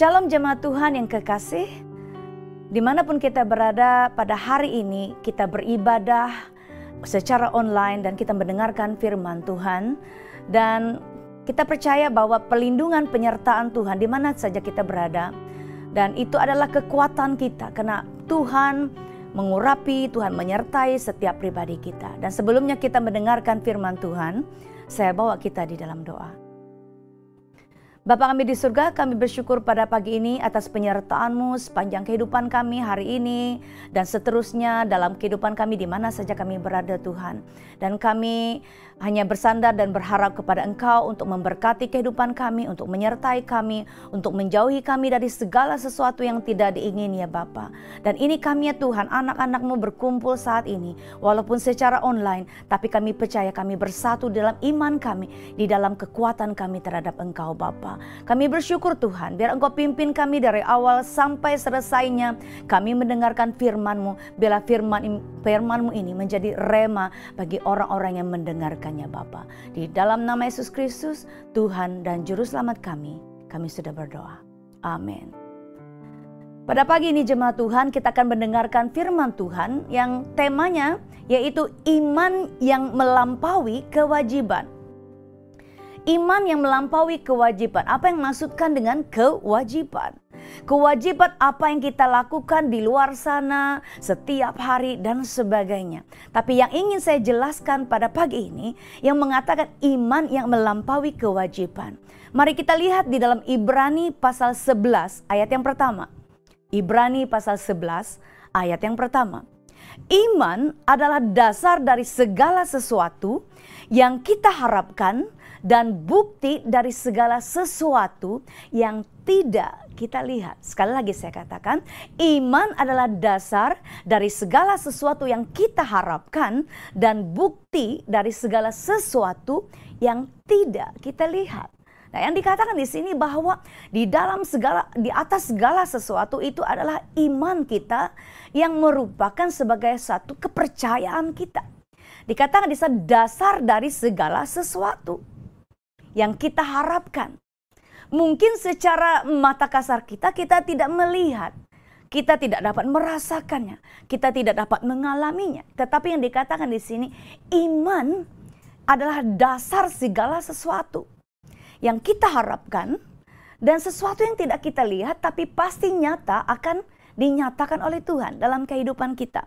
Shalom jemaat Tuhan yang kekasih. Dimanapun kita berada pada hari ini, kita beribadah secara online dan kita mendengarkan firman Tuhan. Dan kita percaya bahwa pelindungan penyertaan Tuhan di mana saja kita berada. Dan itu adalah kekuatan kita karena Tuhan mengurapi, Tuhan menyertai setiap pribadi kita. Dan sebelumnya kita mendengarkan firman Tuhan, saya bawa kita di dalam doa. Bapa kami di surga, kami bersyukur pada pagi ini atas penyertaanMu sepanjang kehidupan kami hari ini dan seterusnya dalam kehidupan kami di mana saja kami berada Tuhan. Dan kami hanya bersandar dan berharap kepada Engkau untuk memberkati kehidupan kami, untuk menyertai kami, untuk menjauhi kami dari segala sesuatu yang tidak diingini ya Bapa. Dan ini kami ya Tuhan, anak-anakmu berkumpul saat ini, walaupun secara online, tapi kami percaya kami bersatu dalam iman kami, di dalam kekuatan kami terhadap Engkau Bapa. Kami bersyukur Tuhan, biar Engkau pimpin kami dari awal sampai selesainya, kami mendengarkan firman-Mu, bila firman firman-Mu ini menjadi rema bagi orang-orang yang mendengarkan kebaikannya Bapa. Di dalam nama Yesus Kristus, Tuhan dan Juru Selamat kami, kami sudah berdoa. Amin. Pada pagi ini jemaat Tuhan kita akan mendengarkan firman Tuhan yang temanya yaitu iman yang melampaui kewajiban. Iman yang melampaui kewajiban. Apa yang maksudkan dengan kewajiban? kewajiban apa yang kita lakukan di luar sana setiap hari dan sebagainya. Tapi yang ingin saya jelaskan pada pagi ini yang mengatakan iman yang melampaui kewajiban. Mari kita lihat di dalam Ibrani pasal 11 ayat yang pertama. Ibrani pasal 11 ayat yang pertama. Iman adalah dasar dari segala sesuatu yang kita harapkan dan bukti dari segala sesuatu yang tidak kita lihat. Sekali lagi saya katakan, iman adalah dasar dari segala sesuatu yang kita harapkan dan bukti dari segala sesuatu yang tidak kita lihat. Nah, yang dikatakan di sini bahwa di dalam segala di atas segala sesuatu itu adalah iman kita yang merupakan sebagai satu kepercayaan kita. Dikatakan di sana dasar dari segala sesuatu yang kita harapkan mungkin secara mata kasar kita kita tidak melihat kita tidak dapat merasakannya, kita tidak dapat mengalaminya. Tetapi yang dikatakan di sini, iman adalah dasar segala sesuatu yang kita harapkan dan sesuatu yang tidak kita lihat tapi pasti nyata akan dinyatakan oleh Tuhan dalam kehidupan kita.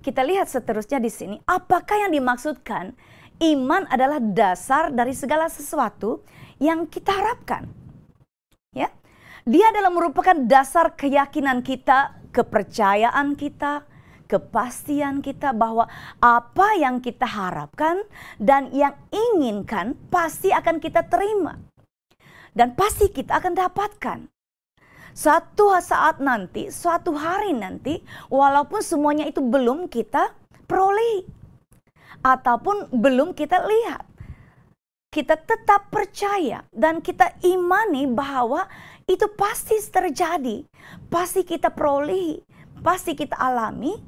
Kita lihat seterusnya di sini, apakah yang dimaksudkan iman adalah dasar dari segala sesuatu yang kita harapkan. Ya. Dia adalah merupakan dasar keyakinan kita, kepercayaan kita, kepastian kita bahwa apa yang kita harapkan dan yang inginkan pasti akan kita terima. Dan pasti kita akan dapatkan. Satu saat nanti, suatu hari nanti, walaupun semuanya itu belum kita peroleh ataupun belum kita lihat kita tetap percaya dan kita imani bahwa itu pasti terjadi, pasti kita peroleh, pasti kita alami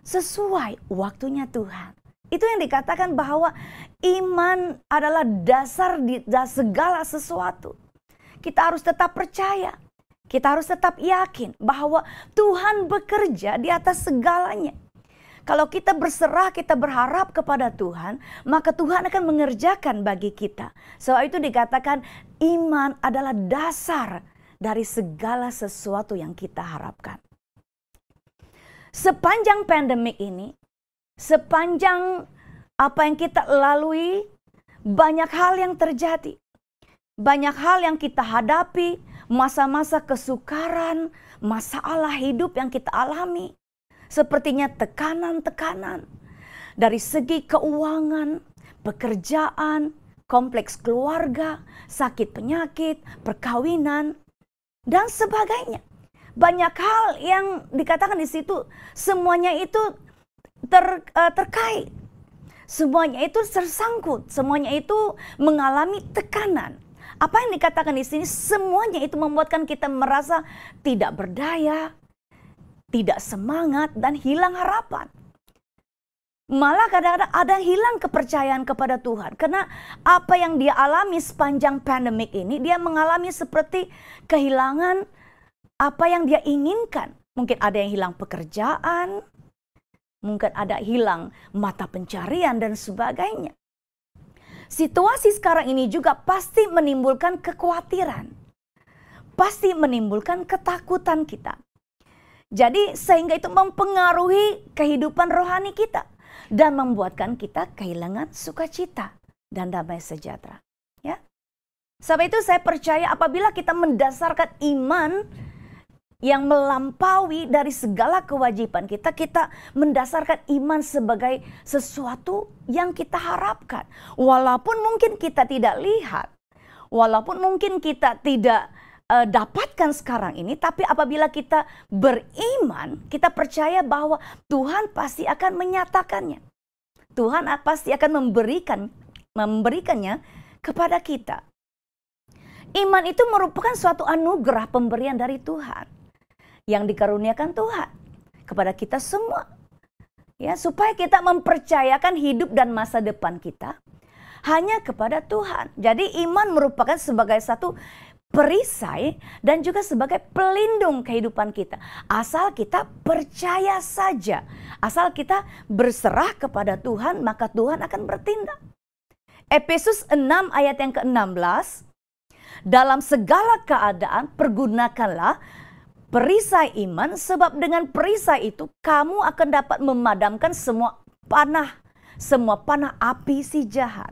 sesuai waktunya Tuhan. Itu yang dikatakan bahwa iman adalah dasar di segala sesuatu. Kita harus tetap percaya, kita harus tetap yakin bahwa Tuhan bekerja di atas segalanya kalau kita berserah, kita berharap kepada Tuhan, maka Tuhan akan mengerjakan bagi kita. Sebab itu dikatakan iman adalah dasar dari segala sesuatu yang kita harapkan. Sepanjang pandemik ini, sepanjang apa yang kita lalui, banyak hal yang terjadi. Banyak hal yang kita hadapi, masa-masa kesukaran, masalah hidup yang kita alami. Sepertinya tekanan-tekanan dari segi keuangan, pekerjaan, kompleks keluarga, sakit penyakit, perkawinan, dan sebagainya. Banyak hal yang dikatakan di situ, semuanya itu ter, uh, terkait. Semuanya itu tersangkut, semuanya itu mengalami tekanan. Apa yang dikatakan di sini semuanya itu membuatkan kita merasa tidak berdaya, tidak semangat, dan hilang harapan. Malah kadang-kadang ada yang hilang kepercayaan kepada Tuhan. Karena apa yang dia alami sepanjang pandemik ini, dia mengalami seperti kehilangan apa yang dia inginkan. Mungkin ada yang hilang pekerjaan, mungkin ada hilang mata pencarian dan sebagainya. Situasi sekarang ini juga pasti menimbulkan kekhawatiran. Pasti menimbulkan ketakutan kita. Jadi sehingga itu mempengaruhi kehidupan rohani kita dan membuatkan kita kehilangan sukacita dan damai sejahtera. Ya. Sebab itu saya percaya apabila kita mendasarkan iman yang melampaui dari segala kewajiban kita, kita mendasarkan iman sebagai sesuatu yang kita harapkan. Walaupun mungkin kita tidak lihat, walaupun mungkin kita tidak uh, dapatkan sekarang ini, tapi apabila kita beriman, kita percaya bahwa Tuhan pasti akan menyatakannya. Tuhan pasti akan memberikan memberikannya kepada kita. Iman itu merupakan suatu anugerah pemberian dari Tuhan yang dikaruniakan Tuhan kepada kita semua. Ya, supaya kita mempercayakan hidup dan masa depan kita hanya kepada Tuhan. Jadi iman merupakan sebagai satu perisai dan juga sebagai pelindung kehidupan kita. Asal kita percaya saja, asal kita berserah kepada Tuhan, maka Tuhan akan bertindak. Efesus 6 ayat yang ke-16, dalam segala keadaan pergunakanlah perisai iman sebab dengan perisai itu kamu akan dapat memadamkan semua panah, semua panah api si jahat.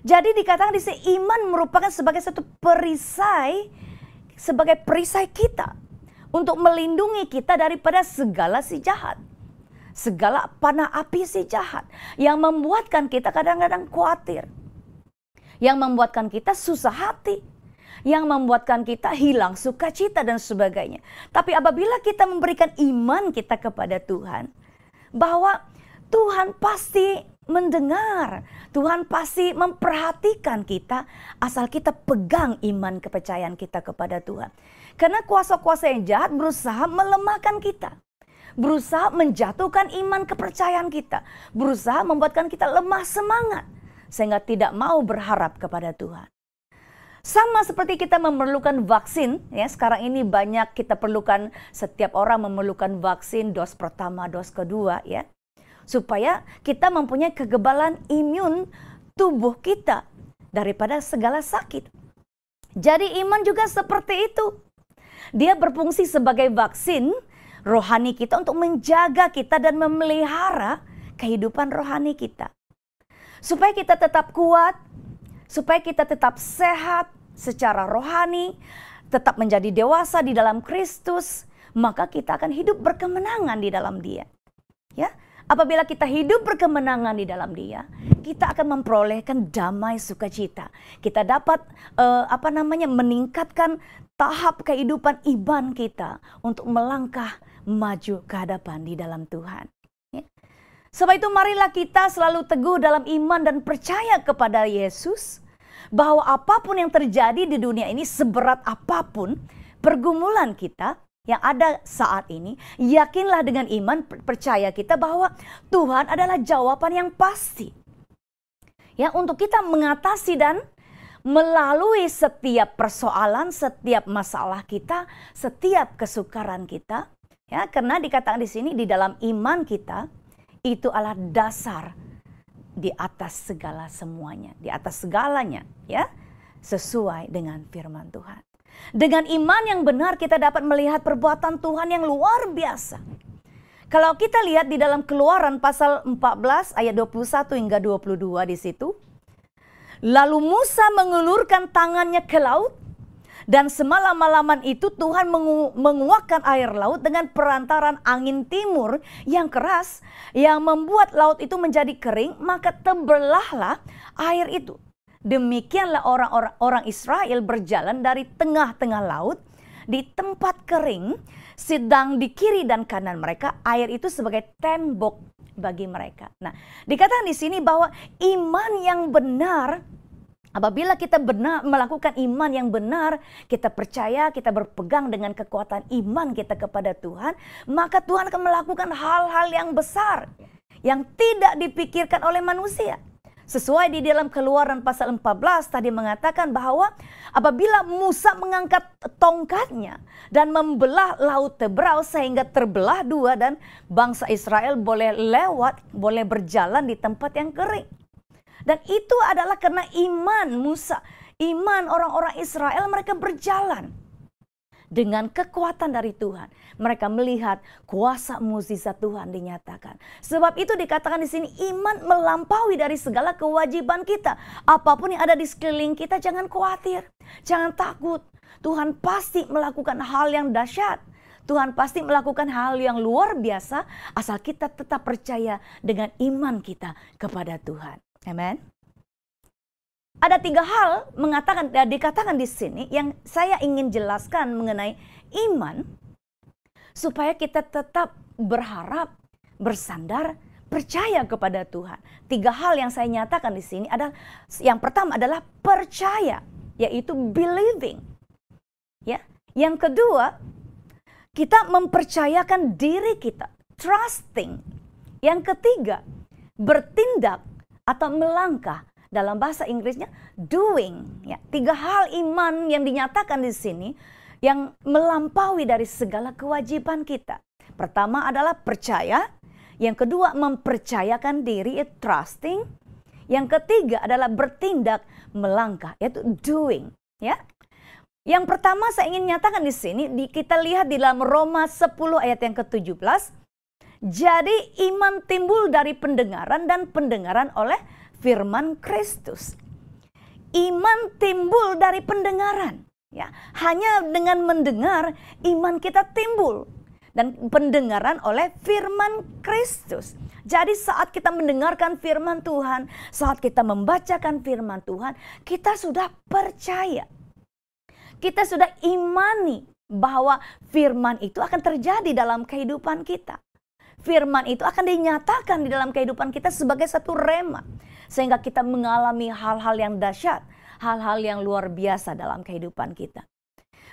Jadi dikatakan di sini iman merupakan sebagai satu perisai sebagai perisai kita untuk melindungi kita daripada segala si jahat. Segala panah api si jahat yang membuatkan kita kadang-kadang khawatir. Yang membuatkan kita susah hati. Yang membuatkan kita hilang sukacita dan sebagainya. Tapi apabila kita memberikan iman kita kepada Tuhan. Bahwa Tuhan pasti mendengar. Tuhan pasti memperhatikan kita asal kita pegang iman kepercayaan kita kepada Tuhan. Karena kuasa-kuasa yang jahat berusaha melemahkan kita. Berusaha menjatuhkan iman kepercayaan kita. Berusaha membuatkan kita lemah semangat. Sehingga tidak mau berharap kepada Tuhan. Sama seperti kita memerlukan vaksin, ya sekarang ini banyak kita perlukan, setiap orang memerlukan vaksin dos pertama, dos kedua ya supaya kita mempunyai kegebalan imun tubuh kita daripada segala sakit. Jadi iman juga seperti itu. Dia berfungsi sebagai vaksin rohani kita untuk menjaga kita dan memelihara kehidupan rohani kita. Supaya kita tetap kuat, supaya kita tetap sehat secara rohani, tetap menjadi dewasa di dalam Kristus, maka kita akan hidup berkemenangan di dalam Dia. Ya, Apabila kita hidup berkemenangan di dalam Dia, kita akan memperolehkan damai sukacita. Kita dapat uh, apa namanya meningkatkan tahap kehidupan iman kita untuk melangkah maju ke hadapan di dalam Tuhan. Ya. Sebab itu marilah kita selalu teguh dalam iman dan percaya kepada Yesus bahwa apapun yang terjadi di dunia ini seberat apapun pergumulan kita, yang ada saat ini, yakinlah dengan iman percaya kita bahwa Tuhan adalah jawaban yang pasti. Ya, untuk kita mengatasi dan melalui setiap persoalan, setiap masalah kita, setiap kesukaran kita, ya, karena dikatakan di sini di dalam iman kita itu adalah dasar di atas segala semuanya, di atas segalanya, ya, sesuai dengan firman Tuhan. Dengan iman yang benar kita dapat melihat perbuatan Tuhan yang luar biasa. Kalau kita lihat di dalam Keluaran pasal 14 ayat 21 hingga 22 di situ, lalu Musa mengulurkan tangannya ke laut dan semalam-malaman itu Tuhan mengu menguakkan air laut dengan perantaran angin timur yang keras yang membuat laut itu menjadi kering, maka tebelahlah air itu. Demikianlah orang-orang Israel berjalan dari tengah-tengah laut di tempat kering, sedang di kiri dan kanan mereka air itu sebagai tembok bagi mereka. Nah, dikatakan di sini bahwa iman yang benar Apabila kita benar melakukan iman yang benar, kita percaya, kita berpegang dengan kekuatan iman kita kepada Tuhan, maka Tuhan akan melakukan hal-hal yang besar yang tidak dipikirkan oleh manusia. Sesuai di dalam keluaran pasal 14 tadi mengatakan bahwa apabila Musa mengangkat tongkatnya dan membelah laut Tebrau sehingga terbelah dua dan bangsa Israel boleh lewat, boleh berjalan di tempat yang kering. Dan itu adalah karena iman Musa, iman orang-orang Israel mereka berjalan dengan kekuatan dari Tuhan. Mereka melihat kuasa mukjizat Tuhan dinyatakan. Sebab itu dikatakan di sini iman melampaui dari segala kewajiban kita. Apapun yang ada di sekeliling kita jangan khawatir, jangan takut. Tuhan pasti melakukan hal yang dahsyat. Tuhan pasti melakukan hal yang luar biasa asal kita tetap percaya dengan iman kita kepada Tuhan. Amen ada tiga hal mengatakan eh, dikatakan di sini yang saya ingin jelaskan mengenai iman supaya kita tetap berharap, bersandar, percaya kepada Tuhan. Tiga hal yang saya nyatakan di sini adalah yang pertama adalah percaya, yaitu believing. Ya. Yang kedua, kita mempercayakan diri kita, trusting. Yang ketiga, bertindak atau melangkah dalam bahasa Inggrisnya doing. Ya, tiga hal iman yang dinyatakan di sini yang melampaui dari segala kewajiban kita. Pertama adalah percaya, yang kedua mempercayakan diri, trusting. Yang ketiga adalah bertindak, melangkah, yaitu doing, ya. Yang pertama saya ingin nyatakan di sini, di, kita lihat di dalam Roma 10 ayat yang ke-17. Jadi iman timbul dari pendengaran dan pendengaran oleh firman Kristus. Iman timbul dari pendengaran. Ya, hanya dengan mendengar iman kita timbul dan pendengaran oleh firman Kristus. Jadi saat kita mendengarkan firman Tuhan, saat kita membacakan firman Tuhan, kita sudah percaya. Kita sudah imani bahwa firman itu akan terjadi dalam kehidupan kita. Firman itu akan dinyatakan di dalam kehidupan kita sebagai satu rema, sehingga kita mengalami hal-hal yang dahsyat, hal-hal yang luar biasa dalam kehidupan kita.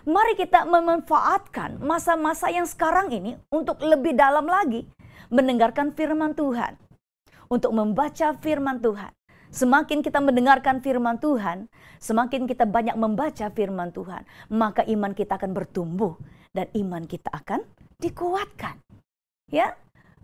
Mari kita memanfaatkan masa-masa yang sekarang ini untuk lebih dalam lagi mendengarkan firman Tuhan, untuk membaca firman Tuhan. Semakin kita mendengarkan firman Tuhan, semakin kita banyak membaca firman Tuhan, maka iman kita akan bertumbuh dan iman kita akan dikuatkan. Ya,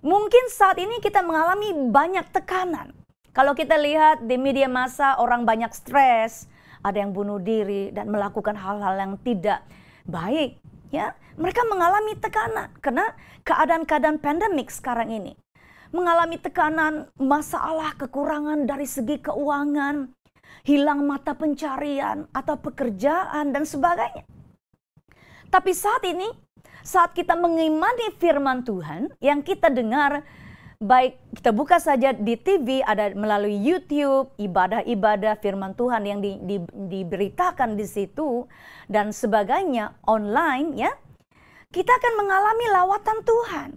mungkin saat ini kita mengalami banyak tekanan, kalau kita lihat di media massa orang banyak stres, ada yang bunuh diri dan melakukan hal-hal yang tidak baik, ya. Mereka mengalami tekanan karena keadaan-keadaan pandemik sekarang ini. Mengalami tekanan masalah kekurangan dari segi keuangan, hilang mata pencarian atau pekerjaan dan sebagainya. Tapi saat ini, saat kita mengimani firman Tuhan yang kita dengar Baik, kita buka saja di TV ada melalui YouTube ibadah-ibadah firman Tuhan yang di, di, diberitakan di situ dan sebagainya online ya. Kita akan mengalami lawatan Tuhan.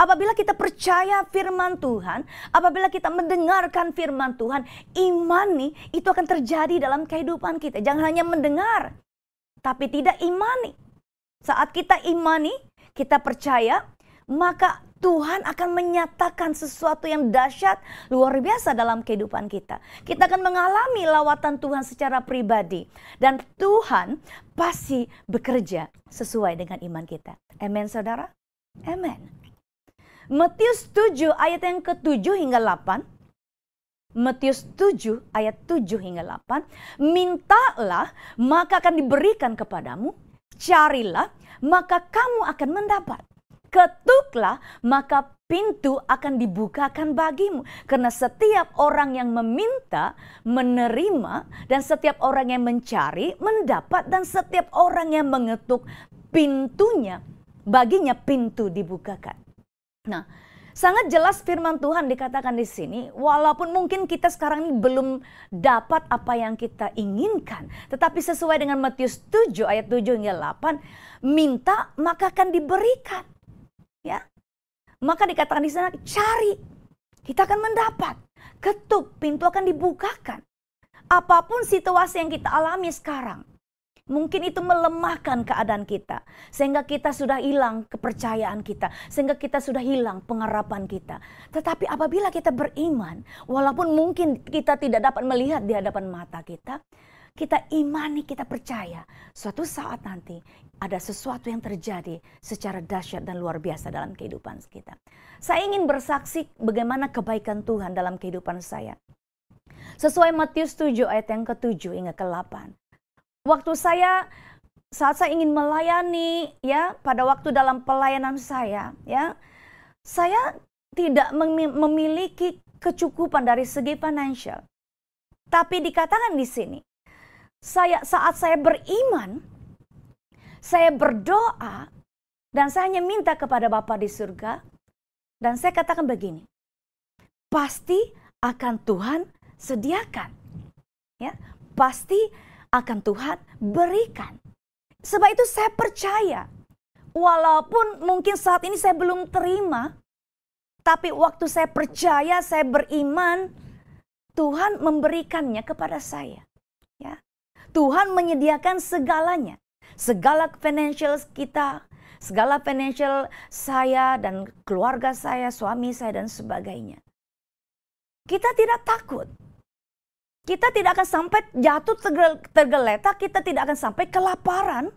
Apabila kita percaya firman Tuhan, apabila kita mendengarkan firman Tuhan, iman nih itu akan terjadi dalam kehidupan kita. Jangan hanya mendengar, tapi tidak imani. Saat kita imani, kita percaya, maka Tuhan akan menyatakan sesuatu yang dahsyat luar biasa dalam kehidupan kita. Kita akan mengalami lawatan Tuhan secara pribadi dan Tuhan pasti bekerja sesuai dengan iman kita. Amen saudara. Amen. Matius 7 ayat yang ke-7 hingga 8. Matius 7 ayat 7 hingga 8. Mintalah maka akan diberikan kepadamu. Carilah maka kamu akan mendapat ketuklah maka pintu akan dibukakan bagimu. Karena setiap orang yang meminta menerima dan setiap orang yang mencari mendapat dan setiap orang yang mengetuk pintunya baginya pintu dibukakan. Nah, sangat jelas firman Tuhan dikatakan di sini, walaupun mungkin kita sekarang ini belum dapat apa yang kita inginkan, tetapi sesuai dengan Matius 7 ayat 7 hingga 8, minta maka akan diberikan ya maka dikatakan di sana cari kita akan mendapat ketuk pintu akan dibukakan apapun situasi yang kita alami sekarang Mungkin itu melemahkan keadaan kita, sehingga kita sudah hilang kepercayaan kita, sehingga kita sudah hilang pengharapan kita. Tetapi apabila kita beriman, walaupun mungkin kita tidak dapat melihat di hadapan mata kita, kita imani, kita percaya suatu saat nanti ada sesuatu yang terjadi secara dahsyat dan luar biasa dalam kehidupan kita. Saya ingin bersaksi bagaimana kebaikan Tuhan dalam kehidupan saya. Sesuai Matius 7 ayat yang ke-7 hingga ke-8. Waktu saya saat saya ingin melayani ya pada waktu dalam pelayanan saya ya saya tidak memiliki kecukupan dari segi financial tapi dikatakan di sini saya saat saya beriman, saya berdoa dan saya hanya minta kepada Bapa di surga dan saya katakan begini. Pasti akan Tuhan sediakan. Ya, pasti akan Tuhan berikan. Sebab itu saya percaya walaupun mungkin saat ini saya belum terima tapi waktu saya percaya, saya beriman, Tuhan memberikannya kepada saya. Ya. Tuhan menyediakan segalanya. Segala financial kita, segala financial saya dan keluarga saya, suami saya dan sebagainya. Kita tidak takut. Kita tidak akan sampai jatuh tergeletak, kita tidak akan sampai kelaparan.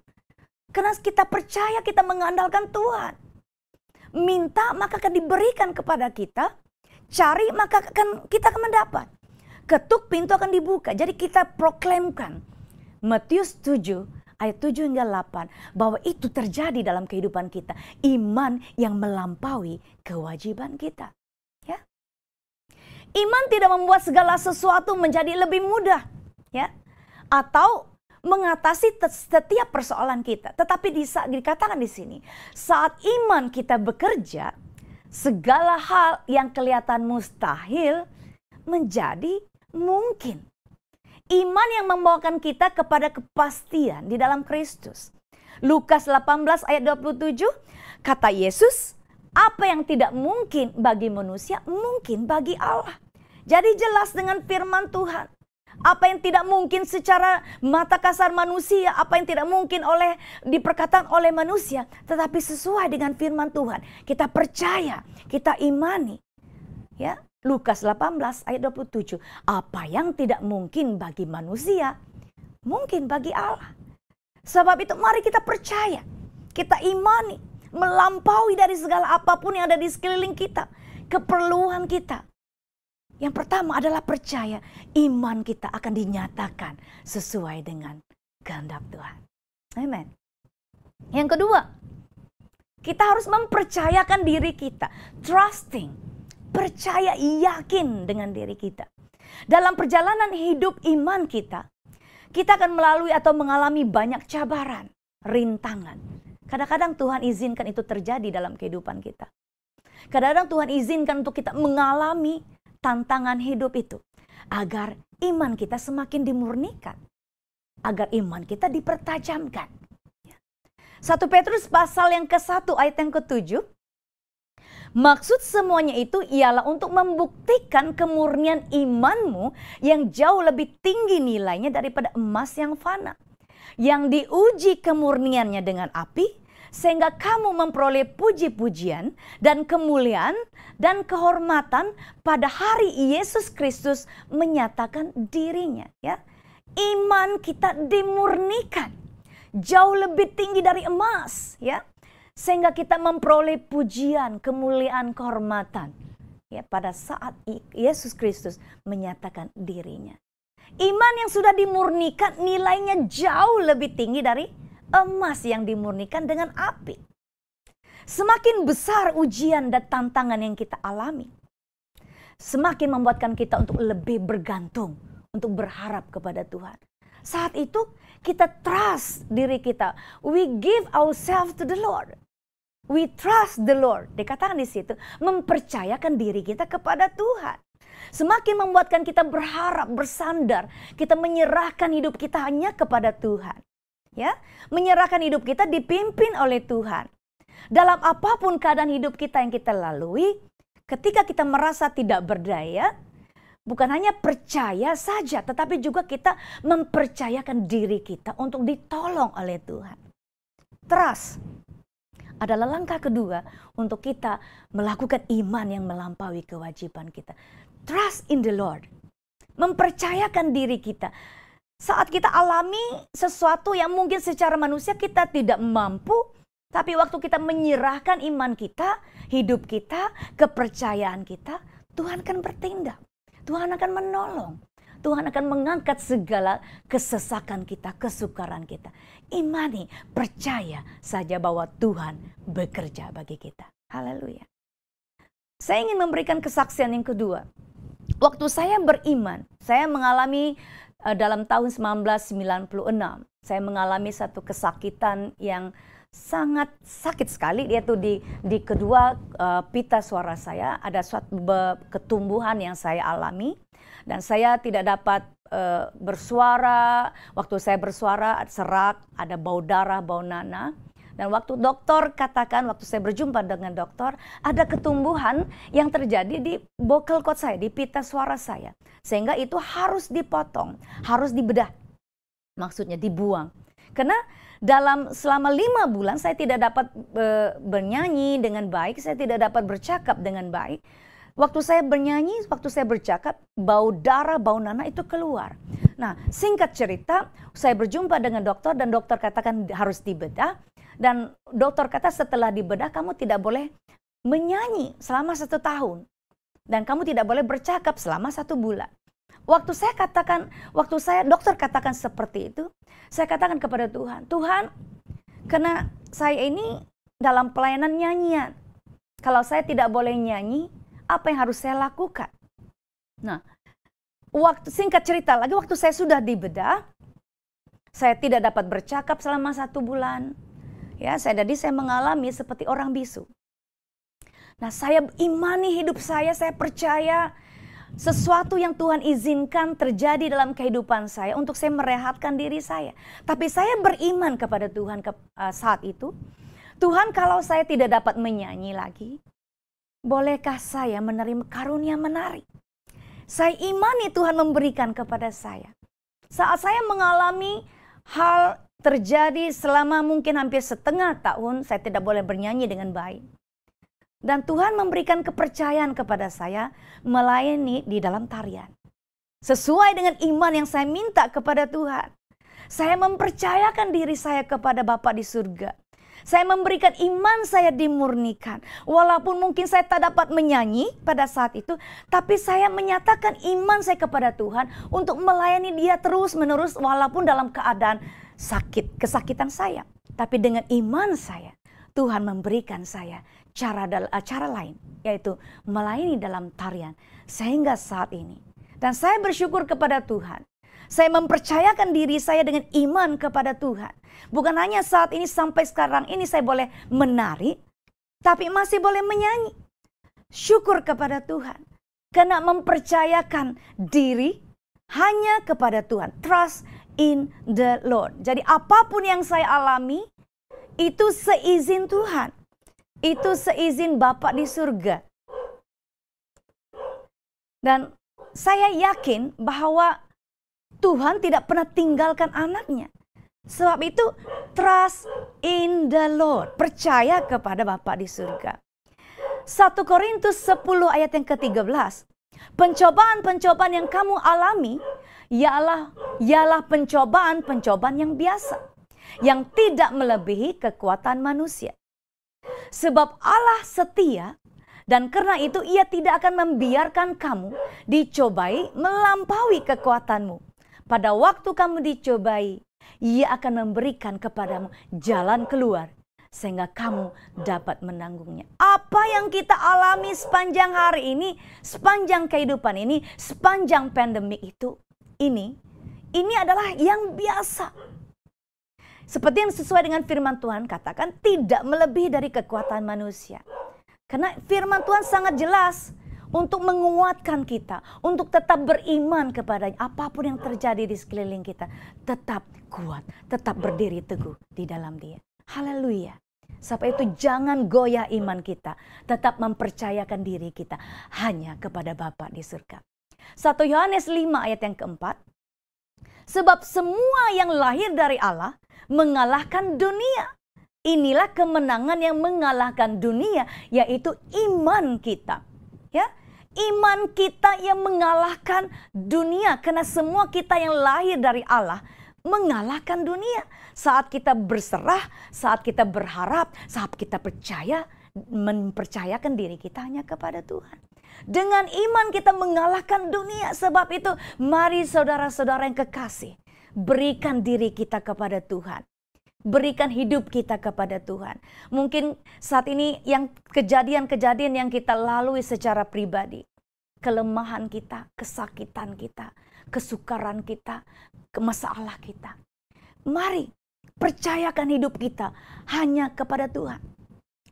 Karena kita percaya kita mengandalkan Tuhan. Minta maka akan diberikan kepada kita, cari maka akan kita akan mendapat. Ketuk pintu akan dibuka. Jadi kita proklamkan Matius 7 ayat 7 hingga 8 bahwa itu terjadi dalam kehidupan kita. Iman yang melampaui kewajiban kita. Ya. Iman tidak membuat segala sesuatu menjadi lebih mudah. Ya. Atau mengatasi setiap persoalan kita. Tetapi di dikatakan di sini, saat iman kita bekerja, segala hal yang kelihatan mustahil menjadi mungkin. Iman yang membawakan kita kepada kepastian di dalam Kristus. Lukas 18 ayat 27 kata Yesus, apa yang tidak mungkin bagi manusia mungkin bagi Allah. Jadi jelas dengan firman Tuhan. Apa yang tidak mungkin secara mata kasar manusia, apa yang tidak mungkin oleh diperkatakan oleh manusia, tetapi sesuai dengan firman Tuhan. Kita percaya, kita imani. Ya, Lukas 18 ayat 27. Apa yang tidak mungkin bagi manusia, mungkin bagi Allah. Sebab itu mari kita percaya, kita imani, melampaui dari segala apapun yang ada di sekeliling kita, keperluan kita. Yang pertama adalah percaya, iman kita akan dinyatakan sesuai dengan kehendak Tuhan. amen Yang kedua, kita harus mempercayakan diri kita, trusting percaya, yakin dengan diri kita. Dalam perjalanan hidup iman kita, kita akan melalui atau mengalami banyak cabaran, rintangan. Kadang-kadang Tuhan izinkan itu terjadi dalam kehidupan kita. Kadang-kadang Tuhan izinkan untuk kita mengalami tantangan hidup itu agar iman kita semakin dimurnikan, agar iman kita dipertajamkan. Ya. satu Petrus pasal yang ke-1 ayat yang ke-7 Maksud semuanya itu ialah untuk membuktikan kemurnian imanmu yang jauh lebih tinggi nilainya daripada emas yang fana. Yang diuji kemurniannya dengan api, sehingga kamu memperoleh puji-pujian dan kemuliaan dan kehormatan pada hari Yesus Kristus menyatakan dirinya. Ya, Iman kita dimurnikan jauh lebih tinggi dari emas. Ya, sehingga kita memperoleh pujian, kemuliaan, kehormatan. Ya, pada saat Yesus Kristus menyatakan dirinya. Iman yang sudah dimurnikan nilainya jauh lebih tinggi dari emas yang dimurnikan dengan api. Semakin besar ujian dan tantangan yang kita alami, semakin membuatkan kita untuk lebih bergantung, untuk berharap kepada Tuhan. Saat itu kita trust diri kita. We give ourselves to the Lord. We trust the Lord. Dikatakan di situ, mempercayakan diri kita kepada Tuhan. Semakin membuatkan kita berharap, bersandar, kita menyerahkan hidup kita hanya kepada Tuhan. Ya, menyerahkan hidup kita dipimpin oleh Tuhan. Dalam apapun keadaan hidup kita yang kita lalui, ketika kita merasa tidak berdaya, bukan hanya percaya saja, tetapi juga kita mempercayakan diri kita untuk ditolong oleh Tuhan. Trust adalah langkah kedua untuk kita melakukan iman yang melampaui kewajiban kita. Trust in the Lord. Mempercayakan diri kita. Saat kita alami sesuatu yang mungkin secara manusia kita tidak mampu, tapi waktu kita menyerahkan iman kita, hidup kita, kepercayaan kita, Tuhan akan bertindak. Tuhan akan menolong. Tuhan akan mengangkat segala kesesakan kita, kesukaran kita. Imani, percaya saja bahwa Tuhan bekerja bagi kita. Haleluya. Saya ingin memberikan kesaksian yang kedua. Waktu saya beriman, saya mengalami eh, dalam tahun 1996, saya mengalami satu kesakitan yang sangat sakit sekali yaitu di di kedua uh, pita suara saya ada suatu ketumbuhan yang saya alami dan saya tidak dapat e, bersuara. Waktu saya bersuara serak, ada bau darah, bau nanah. Dan waktu dokter katakan, waktu saya berjumpa dengan dokter, ada ketumbuhan yang terjadi di vocal kot saya, di pita suara saya. Sehingga itu harus dipotong, harus dibedah. Maksudnya dibuang. Karena dalam selama lima bulan saya tidak dapat e, bernyanyi dengan baik, saya tidak dapat bercakap dengan baik. Waktu saya bernyanyi, waktu saya bercakap, bau darah, bau nanah itu keluar. Nah, singkat cerita, saya berjumpa dengan dokter dan dokter katakan harus dibedah. Dan dokter kata setelah dibedah kamu tidak boleh menyanyi selama satu tahun. Dan kamu tidak boleh bercakap selama satu bulan. Waktu saya katakan, waktu saya dokter katakan seperti itu, saya katakan kepada Tuhan, Tuhan, karena saya ini dalam pelayanan nyanyian. Kalau saya tidak boleh nyanyi, apa yang harus saya lakukan? Nah, waktu singkat cerita lagi waktu saya sudah dibedah, saya tidak dapat bercakap selama satu bulan. Ya, saya jadi saya mengalami seperti orang bisu. Nah, saya imani hidup saya, saya percaya sesuatu yang Tuhan izinkan terjadi dalam kehidupan saya untuk saya merehatkan diri saya. Tapi saya beriman kepada Tuhan ke, uh, saat itu. Tuhan kalau saya tidak dapat menyanyi lagi, Bolehkah saya menerima karunia menarik? Saya imani Tuhan memberikan kepada saya. Saat saya mengalami hal terjadi selama mungkin hampir setengah tahun, saya tidak boleh bernyanyi dengan baik. Dan Tuhan memberikan kepercayaan kepada saya melayani di dalam tarian. Sesuai dengan iman yang saya minta kepada Tuhan. Saya mempercayakan diri saya kepada Bapa di surga saya memberikan iman saya dimurnikan. Walaupun mungkin saya tak dapat menyanyi pada saat itu, tapi saya menyatakan iman saya kepada Tuhan untuk melayani Dia terus-menerus walaupun dalam keadaan sakit, kesakitan saya. Tapi dengan iman saya, Tuhan memberikan saya cara eh, cara lain, yaitu melayani dalam tarian sehingga saat ini. Dan saya bersyukur kepada Tuhan saya mempercayakan diri saya dengan iman kepada Tuhan. Bukan hanya saat ini sampai sekarang ini saya boleh menari, tapi masih boleh menyanyi. Syukur kepada Tuhan. Karena mempercayakan diri hanya kepada Tuhan. Trust in the Lord. Jadi apapun yang saya alami itu seizin Tuhan. Itu seizin Bapak di surga. Dan saya yakin bahwa Tuhan tidak pernah tinggalkan anaknya. Sebab itu trust in the Lord, percaya kepada Bapa di surga. 1 Korintus 10 ayat yang ke-13. Pencobaan-pencobaan yang kamu alami ialah ialah pencobaan-pencobaan yang biasa yang tidak melebihi kekuatan manusia. Sebab Allah setia dan karena itu ia tidak akan membiarkan kamu dicobai melampaui kekuatanmu pada waktu kamu dicobai, ia akan memberikan kepadamu jalan keluar sehingga kamu dapat menanggungnya. Apa yang kita alami sepanjang hari ini, sepanjang kehidupan ini, sepanjang pandemi itu, ini, ini adalah yang biasa. Seperti yang sesuai dengan firman Tuhan katakan, tidak melebihi dari kekuatan manusia. Karena firman Tuhan sangat jelas, untuk menguatkan kita, untuk tetap beriman kepadanya. Apapun yang terjadi di sekeliling kita, tetap kuat, tetap berdiri teguh di dalam Dia. Haleluya. Sampai itu jangan goyah iman kita, tetap mempercayakan diri kita hanya kepada Bapa di surga. 1 Yohanes 5 ayat yang keempat. Sebab semua yang lahir dari Allah mengalahkan dunia. Inilah kemenangan yang mengalahkan dunia, yaitu iman kita iman kita yang mengalahkan dunia karena semua kita yang lahir dari Allah mengalahkan dunia. Saat kita berserah, saat kita berharap, saat kita percaya, mempercayakan diri kita hanya kepada Tuhan. Dengan iman kita mengalahkan dunia. Sebab itu mari saudara-saudara yang kekasih, berikan diri kita kepada Tuhan berikan hidup kita kepada Tuhan. Mungkin saat ini yang kejadian-kejadian yang kita lalui secara pribadi, kelemahan kita, kesakitan kita, kesukaran kita, masalah kita. Mari percayakan hidup kita hanya kepada Tuhan.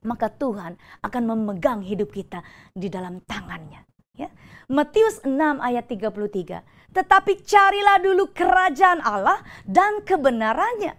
Maka Tuhan akan memegang hidup kita di dalam tangannya. Ya. Matius 6 ayat 33. Tetapi carilah dulu kerajaan Allah dan kebenarannya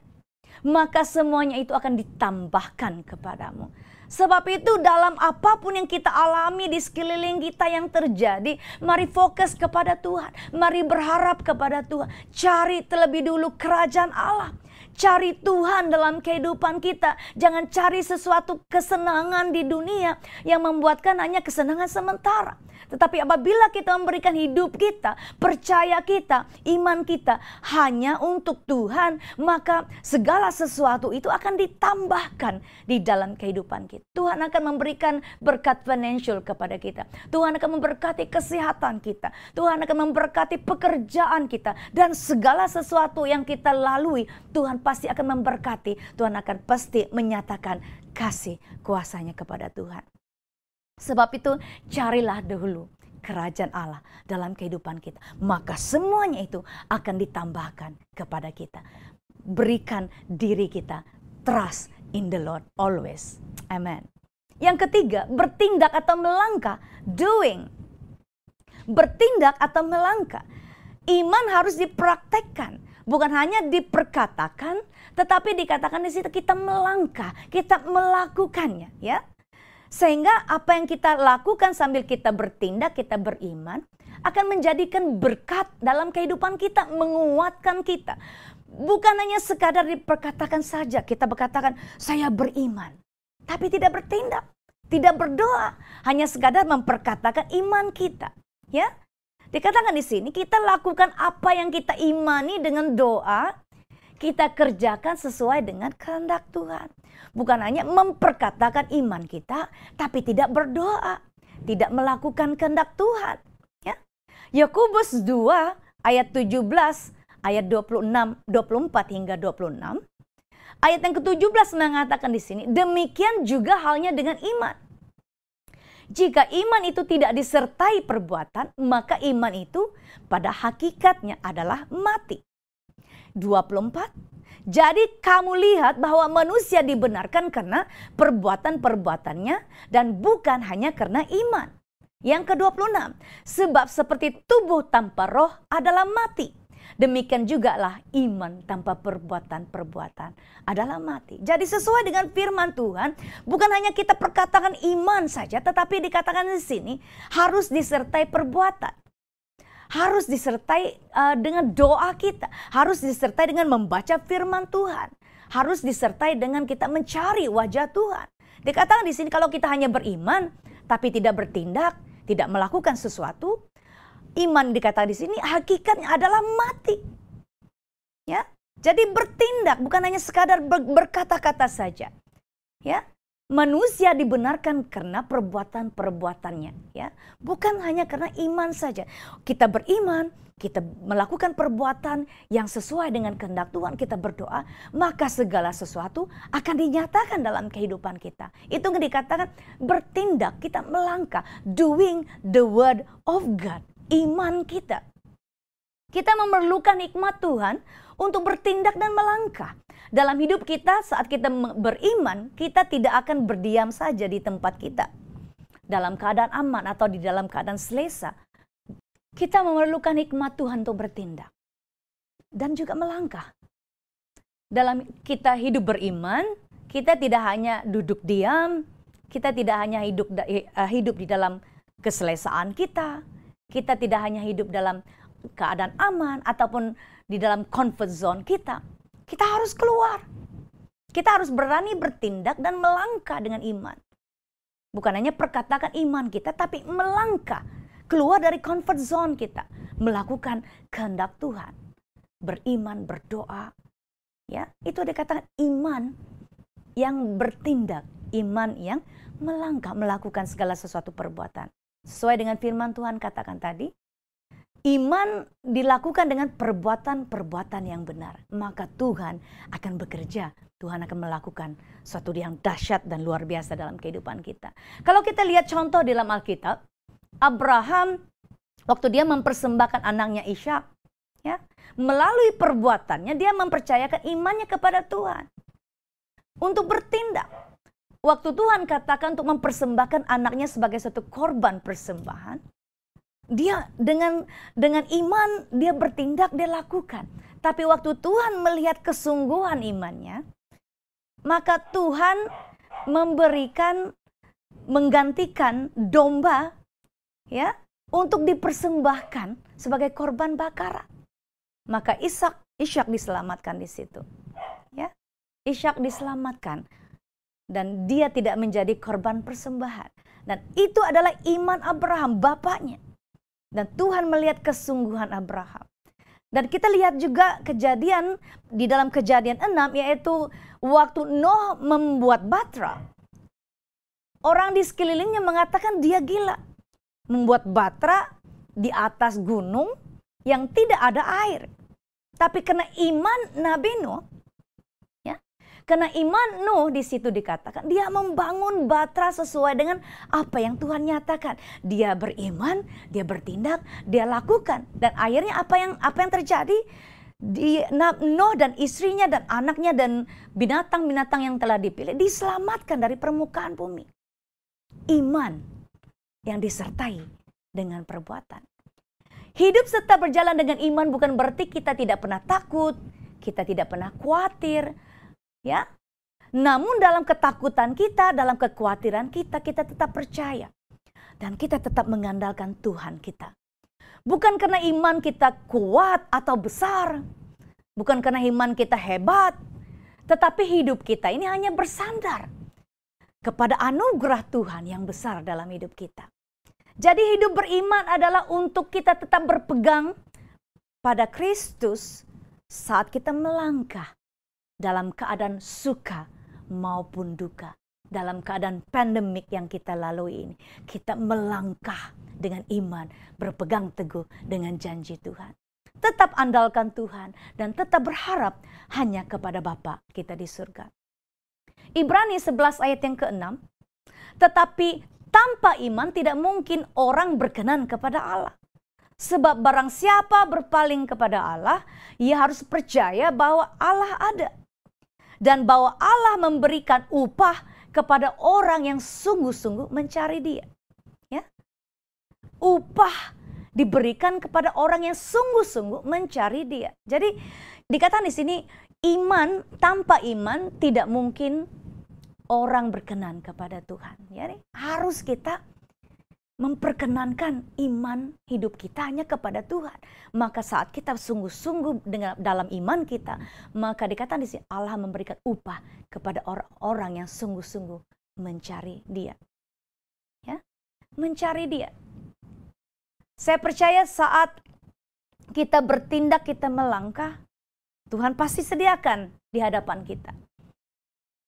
maka semuanya itu akan ditambahkan kepadamu. Sebab itu dalam apapun yang kita alami di sekeliling kita yang terjadi, mari fokus kepada Tuhan, mari berharap kepada Tuhan. Cari terlebih dulu kerajaan Allah. Cari Tuhan dalam kehidupan kita. Jangan cari sesuatu kesenangan di dunia yang membuatkan hanya kesenangan sementara. Tetapi apabila kita memberikan hidup kita, percaya kita, iman kita hanya untuk Tuhan, maka segala sesuatu itu akan ditambahkan di dalam kehidupan kita. Tuhan akan memberikan berkat financial kepada kita. Tuhan akan memberkati kesehatan kita. Tuhan akan memberkati pekerjaan kita dan segala sesuatu yang kita lalui, Tuhan pasti akan memberkati. Tuhan akan pasti menyatakan kasih kuasanya kepada Tuhan. Sebab itu carilah dahulu kerajaan Allah dalam kehidupan kita. Maka semuanya itu akan ditambahkan kepada kita. Berikan diri kita trust in the Lord always. Amen. Yang ketiga, bertindak atau melangkah, doing. Bertindak atau melangkah. Iman harus dipraktekkan, bukan hanya diperkatakan, tetapi dikatakan di situ kita melangkah, kita melakukannya, ya. Sehingga apa yang kita lakukan sambil kita bertindak, kita beriman, akan menjadikan berkat dalam kehidupan kita, menguatkan kita. Bukan hanya sekadar diperkatakan saja, kita berkatakan saya beriman, tapi tidak bertindak, tidak berdoa, hanya sekadar memperkatakan iman kita, ya. Dikatakan di sini kita lakukan apa yang kita imani dengan doa kita kerjakan sesuai dengan kehendak Tuhan. Bukan hanya memperkatakan iman kita, tapi tidak berdoa, tidak melakukan kehendak Tuhan. Ya. Yakobus 2 ayat 17 ayat 26 24 hingga 26 ayat yang ke-17 mengatakan di sini demikian juga halnya dengan iman jika iman itu tidak disertai perbuatan, maka iman itu pada hakikatnya adalah mati. 24. Jadi kamu lihat bahwa manusia dibenarkan karena perbuatan-perbuatannya dan bukan hanya karena iman. Yang ke-26, sebab seperti tubuh tanpa roh adalah mati. Demikian juga lah iman tanpa perbuatan-perbuatan adalah mati. Jadi sesuai dengan firman Tuhan, bukan hanya kita perkatakan iman saja, tetapi dikatakan di sini harus disertai perbuatan harus disertai uh, dengan doa kita, harus disertai dengan membaca firman Tuhan, harus disertai dengan kita mencari wajah Tuhan. Dikatakan di sini kalau kita hanya beriman tapi tidak bertindak, tidak melakukan sesuatu, iman dikatakan di sini hakikatnya adalah mati. Ya. Jadi bertindak bukan hanya sekadar berkata-kata saja. Ya manusia dibenarkan karena perbuatan-perbuatannya ya bukan hanya karena iman saja kita beriman kita melakukan perbuatan yang sesuai dengan kehendak Tuhan kita berdoa maka segala sesuatu akan dinyatakan dalam kehidupan kita itu yang dikatakan bertindak kita melangkah doing the word of God iman kita kita memerlukan hikmat Tuhan untuk bertindak dan melangkah dalam hidup kita saat kita beriman, kita tidak akan berdiam saja di tempat kita. Dalam keadaan aman atau di dalam keadaan selesa, kita memerlukan hikmat Tuhan untuk bertindak dan juga melangkah. Dalam kita hidup beriman, kita tidak hanya duduk diam, kita tidak hanya hidup eh, hidup di dalam keselesaan kita, kita tidak hanya hidup dalam keadaan aman ataupun di dalam comfort zone kita, kita harus keluar. Kita harus berani bertindak dan melangkah dengan iman. Bukan hanya perkatakan iman kita, tapi melangkah. Keluar dari comfort zone kita. Melakukan kehendak Tuhan. Beriman, berdoa. ya Itu ada kata iman yang bertindak. Iman yang melangkah, melakukan segala sesuatu perbuatan. Sesuai dengan firman Tuhan katakan tadi, Iman dilakukan dengan perbuatan-perbuatan yang benar, maka Tuhan akan bekerja. Tuhan akan melakukan suatu yang dahsyat dan luar biasa dalam kehidupan kita. Kalau kita lihat contoh dalam Alkitab, Abraham waktu dia mempersembahkan anaknya Ishak, ya, melalui perbuatannya dia mempercayakan imannya kepada Tuhan untuk bertindak. Waktu Tuhan katakan untuk mempersembahkan anaknya sebagai suatu korban persembahan, dia dengan dengan iman dia bertindak, dia lakukan. Tapi waktu Tuhan melihat kesungguhan imannya, maka Tuhan memberikan menggantikan domba ya untuk dipersembahkan sebagai korban bakaran. Maka Ishak Ishak diselamatkan di situ. Ya. Ishak diselamatkan dan dia tidak menjadi korban persembahan. Dan itu adalah iman Abraham bapaknya. Dan Tuhan melihat kesungguhan Abraham. Dan kita lihat juga kejadian di dalam kejadian enam yaitu waktu Noh membuat batra. Orang di sekelilingnya mengatakan dia gila. Membuat batra di atas gunung yang tidak ada air. Tapi karena iman Nabi Nuh, karena iman Nuh di situ dikatakan dia membangun batra sesuai dengan apa yang Tuhan nyatakan. Dia beriman, dia bertindak, dia lakukan dan akhirnya apa yang apa yang terjadi? di Nuh dan istrinya dan anaknya dan binatang-binatang yang telah dipilih diselamatkan dari permukaan bumi. Iman yang disertai dengan perbuatan. Hidup serta berjalan dengan iman bukan berarti kita tidak pernah takut, kita tidak pernah khawatir, Ya. Namun dalam ketakutan kita, dalam kekhawatiran kita, kita tetap percaya. Dan kita tetap mengandalkan Tuhan kita. Bukan karena iman kita kuat atau besar. Bukan karena iman kita hebat. Tetapi hidup kita ini hanya bersandar kepada anugerah Tuhan yang besar dalam hidup kita. Jadi hidup beriman adalah untuk kita tetap berpegang pada Kristus saat kita melangkah dalam keadaan suka maupun duka, dalam keadaan pandemik yang kita lalui ini, kita melangkah dengan iman, berpegang teguh dengan janji Tuhan. Tetap andalkan Tuhan dan tetap berharap hanya kepada Bapa kita di surga. Ibrani 11 ayat yang ke-6. Tetapi tanpa iman tidak mungkin orang berkenan kepada Allah. Sebab barang siapa berpaling kepada Allah, ia harus percaya bahwa Allah ada dan bahwa Allah memberikan upah kepada orang yang sungguh-sungguh mencari Dia. Ya. Upah diberikan kepada orang yang sungguh-sungguh mencari Dia. Jadi dikatakan di sini iman tanpa iman tidak mungkin orang berkenan kepada Tuhan. Ya, harus kita memperkenankan iman hidup kita hanya kepada Tuhan. Maka saat kita sungguh-sungguh dengan dalam iman kita, maka dikatakan di sini Allah memberikan upah kepada orang-orang yang sungguh-sungguh mencari Dia. Ya, mencari Dia. Saya percaya saat kita bertindak, kita melangkah, Tuhan pasti sediakan di hadapan kita.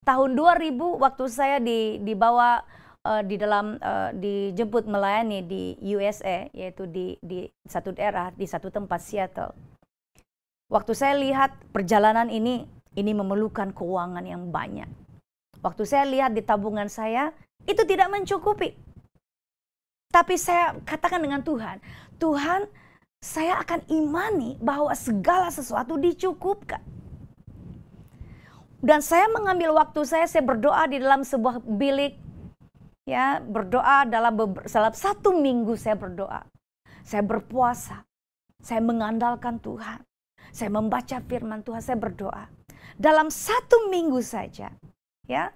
Tahun 2000 waktu saya di dibawa uh, di dalam uh, dijemput melayani di USA yaitu di di satu daerah di satu tempat Seattle. Waktu saya lihat perjalanan ini ini memerlukan keuangan yang banyak. Waktu saya lihat di tabungan saya itu tidak mencukupi. Tapi saya katakan dengan Tuhan, Tuhan saya akan imani bahwa segala sesuatu dicukupkan dan saya mengambil waktu saya saya berdoa di dalam sebuah bilik ya berdoa dalam selap satu minggu saya berdoa saya berpuasa saya mengandalkan Tuhan saya membaca firman Tuhan saya berdoa dalam satu minggu saja ya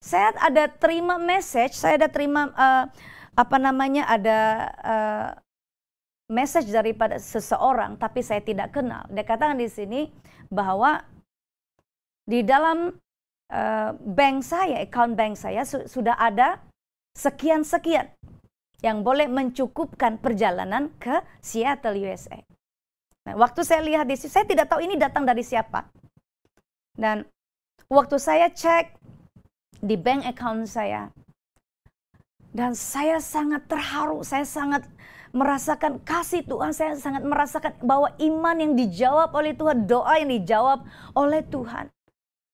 saya ada terima message saya ada terima uh, apa namanya ada uh, message daripada seseorang tapi saya tidak kenal dia katakan di sini bahwa di dalam Eh, bank saya, account bank saya su sudah ada sekian-sekian yang boleh mencukupkan perjalanan ke Seattle, USA. Nah, waktu saya lihat di situ, saya tidak tahu ini datang dari siapa. Dan waktu saya cek di bank account saya, dan saya sangat terharu, saya sangat merasakan kasih Tuhan, saya sangat merasakan bahwa iman yang dijawab oleh Tuhan, doa yang dijawab oleh Tuhan.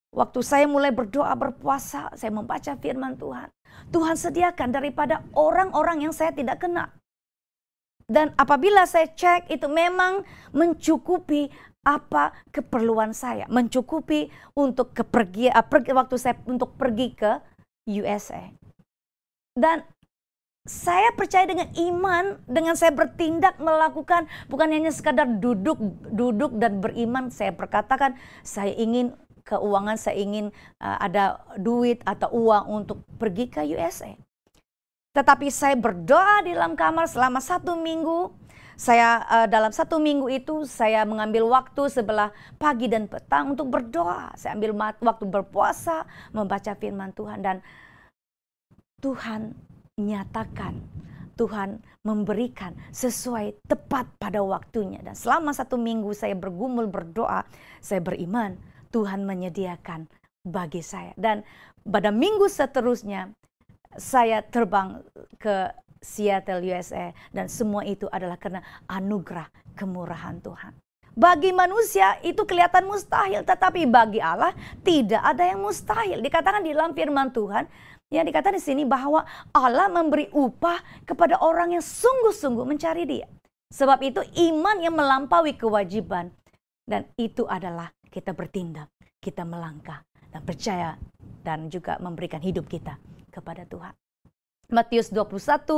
Waktu saya mulai berdoa berpuasa, saya membaca firman Tuhan. Tuhan sediakan daripada orang-orang yang saya tidak kenal. Dan apabila saya cek itu memang mencukupi apa keperluan saya, mencukupi untuk kepergi eh, waktu saya untuk pergi ke USA. Dan saya percaya dengan iman, dengan saya bertindak melakukan bukan hanya sekadar duduk duduk dan beriman, saya perkatakan saya ingin keuangan saya ingin uh, eh, ada duit atau uang untuk pergi ke USA. Tetapi saya berdoa di dalam kamar selama satu minggu. Saya uh, dalam satu minggu itu saya mengambil waktu sebelah pagi dan petang untuk berdoa. Saya ambil waktu berpuasa, membaca firman Tuhan dan Tuhan nyatakan Tuhan memberikan sesuai tepat pada waktunya. Dan selama satu minggu saya bergumul berdoa, saya beriman Tuhan menyediakan bagi saya. Dan pada minggu seterusnya saya terbang ke Seattle, USA dan semua itu adalah karena anugerah kemurahan Tuhan. Bagi manusia itu kelihatan mustahil, tetapi bagi Allah tidak ada yang mustahil. Dikatakan di dalam firman Tuhan, yang dikatakan di sini bahwa Allah memberi upah kepada orang yang sungguh-sungguh mencari Dia. Sebab itu iman yang melampaui kewajiban dan itu adalah kita bertindak, kita melangkah dan percaya dan juga memberikan hidup kita kepada Tuhan. Matius 21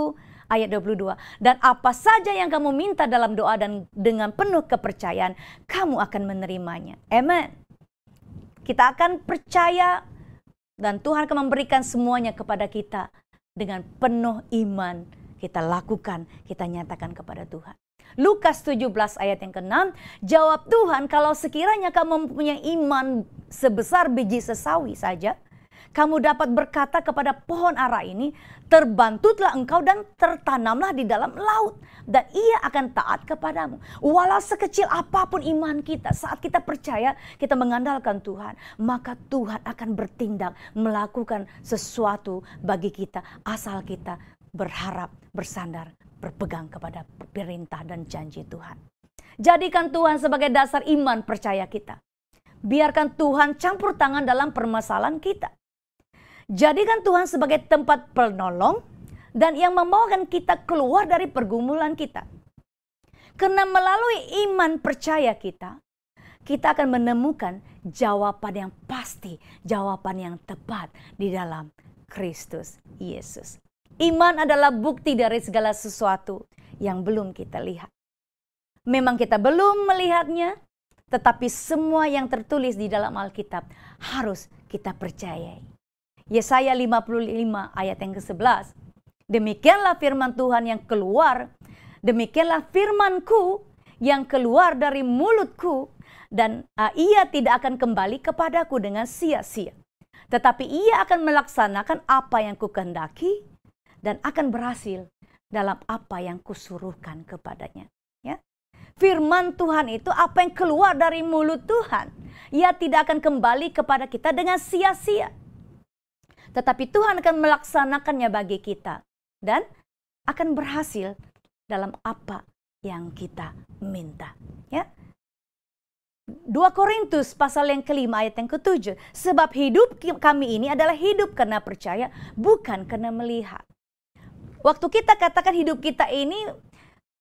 ayat 22. Dan apa saja yang kamu minta dalam doa dan dengan penuh kepercayaan, kamu akan menerimanya. Amen. Kita akan percaya dan Tuhan akan memberikan semuanya kepada kita dengan penuh iman. Kita lakukan, kita nyatakan kepada Tuhan. Lukas 17 ayat yang ke-6, jawab Tuhan, kalau sekiranya kamu mempunyai iman sebesar biji sesawi saja, kamu dapat berkata kepada pohon ara ini, terbantutlah engkau dan tertanamlah di dalam laut. Dan ia akan taat kepadamu. Walau sekecil apapun iman kita, saat kita percaya, kita mengandalkan Tuhan. Maka Tuhan akan bertindak, melakukan sesuatu bagi kita, asal kita berharap bersandar berpegang kepada perintah dan janji Tuhan. Jadikan Tuhan sebagai dasar iman percaya kita. Biarkan Tuhan campur tangan dalam permasalahan kita. Jadikan Tuhan sebagai tempat penolong dan yang membawakan kita keluar dari pergumulan kita. Karena melalui iman percaya kita, kita akan menemukan jawaban yang pasti, jawaban yang tepat di dalam Kristus Yesus. Iman adalah bukti dari segala sesuatu yang belum kita lihat. Memang kita belum melihatnya, tetapi semua yang tertulis di dalam Alkitab harus kita percayai. Yesaya 55 ayat yang ke-11. Demikianlah firman Tuhan yang keluar, demikianlah firmanku yang keluar dari mulutku dan uh, ia tidak akan kembali kepadaku dengan sia-sia. Tetapi ia akan melaksanakan apa yang kukehendaki dan akan berhasil dalam apa yang kusuruhkan kepadanya. Ya. Firman Tuhan itu apa yang keluar dari mulut Tuhan. Ia tidak akan kembali kepada kita dengan sia-sia. Tetapi Tuhan akan melaksanakannya bagi kita. Dan akan berhasil dalam apa yang kita minta. Ya. 2 Korintus pasal yang kelima ayat yang ketujuh. Sebab hidup kami ini adalah hidup karena percaya, bukan karena melihat. Waktu kita katakan hidup kita ini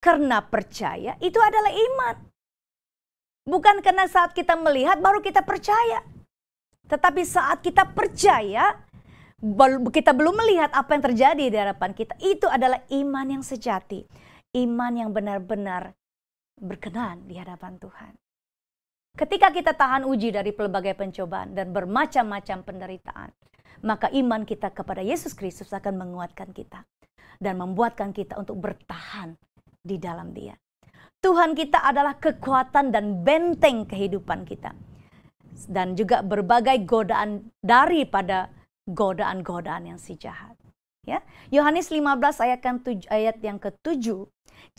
karena percaya, itu adalah iman. Bukan karena saat kita melihat baru kita percaya. Tetapi saat kita percaya, kita belum melihat apa yang terjadi di hadapan kita. Itu adalah iman yang sejati. Iman yang benar-benar berkenan di hadapan Tuhan. Ketika kita tahan uji dari pelbagai pencobaan dan bermacam-macam penderitaan, maka iman kita kepada Yesus Kristus akan menguatkan kita dan membuatkan kita untuk bertahan di dalam Dia. Tuhan kita adalah kekuatan dan benteng kehidupan kita. Dan juga berbagai godaan daripada godaan-godaan yang si jahat. Ya. Yohanes 15 ayat, ayat yang ke-7.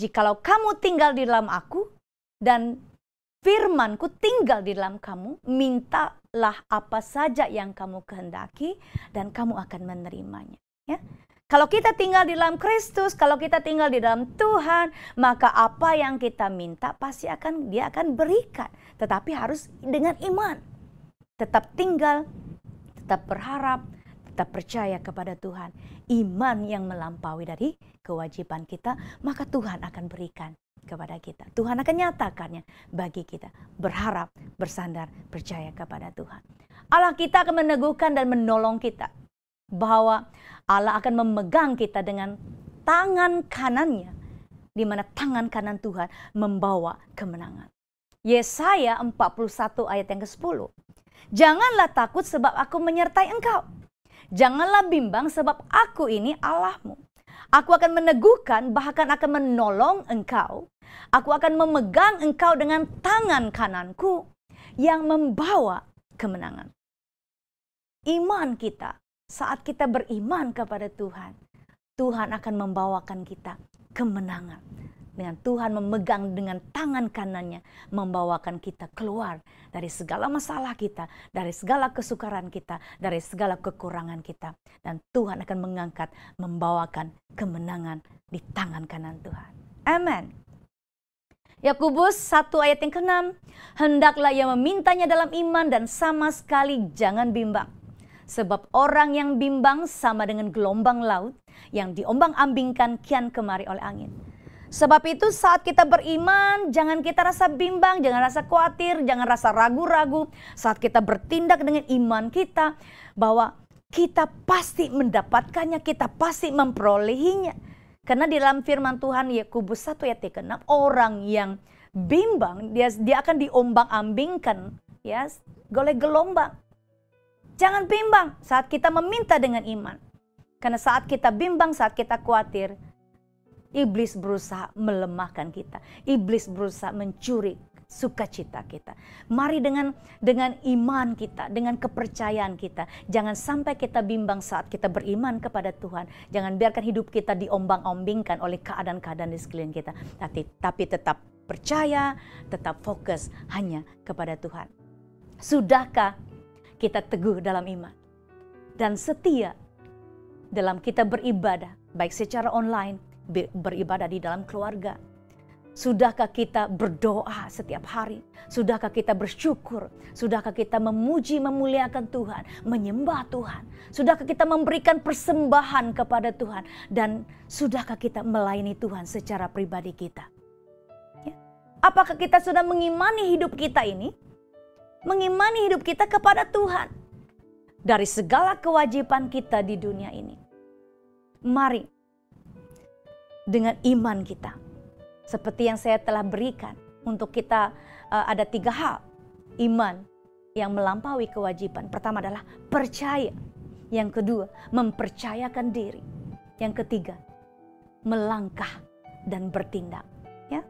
Jikalau kamu tinggal di dalam aku dan firmanku tinggal di dalam kamu, mintalah apa saja yang kamu kehendaki dan kamu akan menerimanya. Ya. Kalau kita tinggal di dalam Kristus, kalau kita tinggal di dalam Tuhan, maka apa yang kita minta pasti akan dia akan berikan, tetapi harus dengan iman. Tetap tinggal, tetap berharap, tetap percaya kepada Tuhan. Iman yang melampaui dari kewajiban kita, maka Tuhan akan berikan kepada kita. Tuhan akan nyatakannya bagi kita. Berharap, bersandar, percaya kepada Tuhan. Allah kita akan meneguhkan dan menolong kita bahwa Allah akan memegang kita dengan tangan kanannya di mana tangan kanan Tuhan membawa kemenangan. Yesaya 41 ayat yang ke-10. Janganlah takut sebab aku menyertai engkau. Janganlah bimbang sebab aku ini Allahmu. Aku akan meneguhkan bahkan akan menolong engkau. Aku akan memegang engkau dengan tangan kananku yang membawa kemenangan. Iman kita saat kita beriman kepada Tuhan, Tuhan akan membawakan kita kemenangan. Dengan Tuhan memegang dengan tangan kanannya, membawakan kita keluar dari segala masalah kita, dari segala kesukaran kita, dari segala kekurangan kita, dan Tuhan akan mengangkat, membawakan kemenangan di tangan kanan Tuhan. Amin. Yakubus 1 ayat yang ke-6, hendaklah ia memintanya dalam iman dan sama sekali jangan bimbang Sebab orang yang bimbang sama dengan gelombang laut yang diombang-ambingkan kian kemari oleh angin. Sebab itu saat kita beriman, jangan kita rasa bimbang, jangan rasa khawatir, jangan rasa ragu-ragu. Saat kita bertindak dengan iman kita bahwa kita pasti mendapatkannya, kita pasti memperolehinya. Karena di dalam firman Tuhan Yakobus 1 ayat 6 orang yang bimbang dia dia akan diombang-ambingkan ya oleh gelombang. Jangan bimbang saat kita meminta dengan iman. Karena saat kita bimbang, saat kita khawatir, iblis berusaha melemahkan kita. Iblis berusaha mencuri sukacita kita. Mari dengan dengan iman kita, dengan kepercayaan kita. Jangan sampai kita bimbang saat kita beriman kepada Tuhan. Jangan biarkan hidup kita diombang-ombingkan oleh keadaan-keadaan di sekeliling kita. Tapi, tapi tetap percaya, tetap fokus hanya kepada Tuhan. Sudahkah kita teguh dalam iman dan setia dalam kita beribadah, baik secara online, beribadah di dalam keluarga. Sudahkah kita berdoa setiap hari? Sudahkah kita bersyukur? Sudahkah kita memuji, memuliakan Tuhan, menyembah Tuhan? Sudahkah kita memberikan persembahan kepada Tuhan, dan sudahkah kita melayani Tuhan secara pribadi kita? Ya. Apakah kita sudah mengimani hidup kita ini? mengimani hidup kita kepada Tuhan dari segala kewajiban kita di dunia ini. Mari dengan iman kita, seperti yang saya telah berikan untuk kita eh, ada tiga hal iman yang melampaui kewajiban. Pertama adalah percaya. Yang kedua, mempercayakan diri. Yang ketiga, melangkah dan bertindak, ya.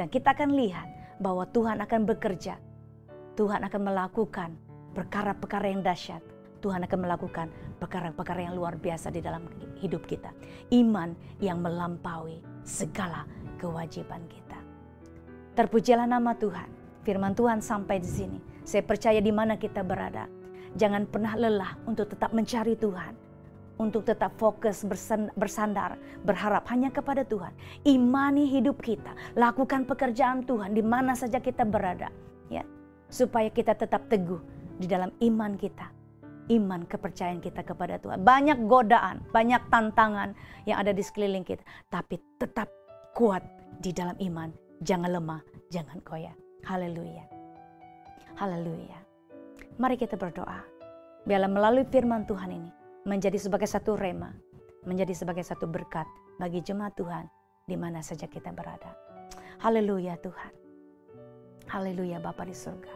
Dan kita akan lihat bahwa Tuhan akan bekerja Tuhan akan melakukan perkara-perkara yang dahsyat. Tuhan akan melakukan perkara-perkara yang luar biasa di dalam hidup kita. Iman yang melampaui segala kewajiban kita. Terpujilah nama Tuhan. Firman Tuhan sampai di sini. Saya percaya di mana kita berada. Jangan pernah lelah untuk tetap mencari Tuhan. Untuk tetap fokus bersandar, berharap hanya kepada Tuhan. Imani hidup kita, lakukan pekerjaan Tuhan di mana saja kita berada supaya kita tetap teguh di dalam iman kita, iman kepercayaan kita kepada Tuhan. Banyak godaan, banyak tantangan yang ada di sekeliling kita, tapi tetap kuat di dalam iman. Jangan lemah, jangan goyah. Haleluya. Haleluya. Mari kita berdoa. Biarlah melalui firman Tuhan ini menjadi sebagai satu rema, menjadi sebagai satu berkat bagi jemaat Tuhan di mana saja kita berada. Haleluya Tuhan. Haleluya Bapa di surga.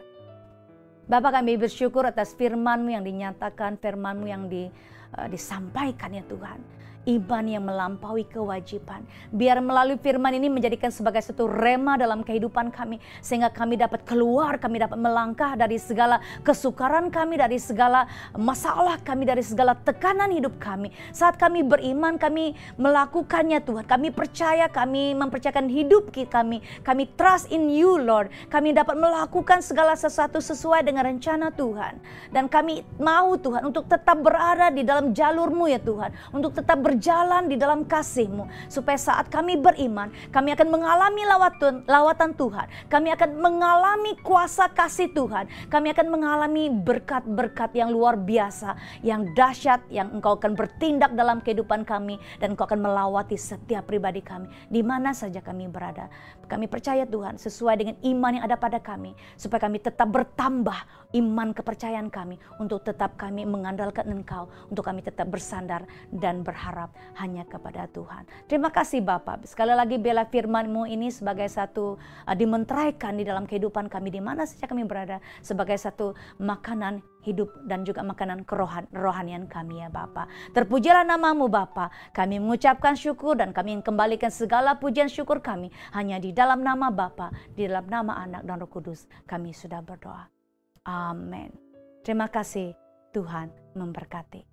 Bapa kami bersyukur atas firman-Mu yang dinyatakan, firman-Mu yang di, uh, disampaikan ya Tuhan Iban yang melampaui kewajiban. Biar melalui firman ini menjadikan sebagai satu rema dalam kehidupan kami. Sehingga kami dapat keluar, kami dapat melangkah dari segala kesukaran kami, dari segala masalah kami, dari segala tekanan hidup kami. Saat kami beriman, kami melakukannya Tuhan. Kami percaya, kami mempercayakan hidup kami. Kami trust in you Lord. Kami dapat melakukan segala sesuatu sesuai dengan rencana Tuhan. Dan kami mau Tuhan untuk tetap berada di dalam jalurmu ya Tuhan. Untuk tetap berjalan di dalam kasih-Mu. Supaya saat kami beriman, kami akan mengalami lawatan, lawatan Tuhan. Kami akan mengalami kuasa kasih Tuhan. Kami akan mengalami berkat-berkat yang luar biasa, yang dahsyat, yang Engkau akan bertindak dalam kehidupan kami. Dan Engkau akan melawati setiap pribadi kami. Di mana saja kami berada. Kami percaya Tuhan sesuai dengan iman yang ada pada kami. Supaya kami tetap bertambah iman kepercayaan kami. Untuk tetap kami mengandalkan Engkau. Untuk kami tetap bersandar dan berharap berharap hanya kepada Tuhan. Terima kasih Bapak. Sekali lagi bela firmanMu ini sebagai satu uh, dimenteraikan di dalam kehidupan kami di mana saja kami berada sebagai satu makanan hidup dan juga makanan kerohan rohanian kami ya Bapak. Terpujilah namamu Bapak. Kami mengucapkan syukur dan kami kembalikan segala pujian syukur kami hanya di dalam nama Bapa, di dalam nama Anak dan Roh Kudus. Kami sudah berdoa. Amin. Terima kasih Tuhan memberkati.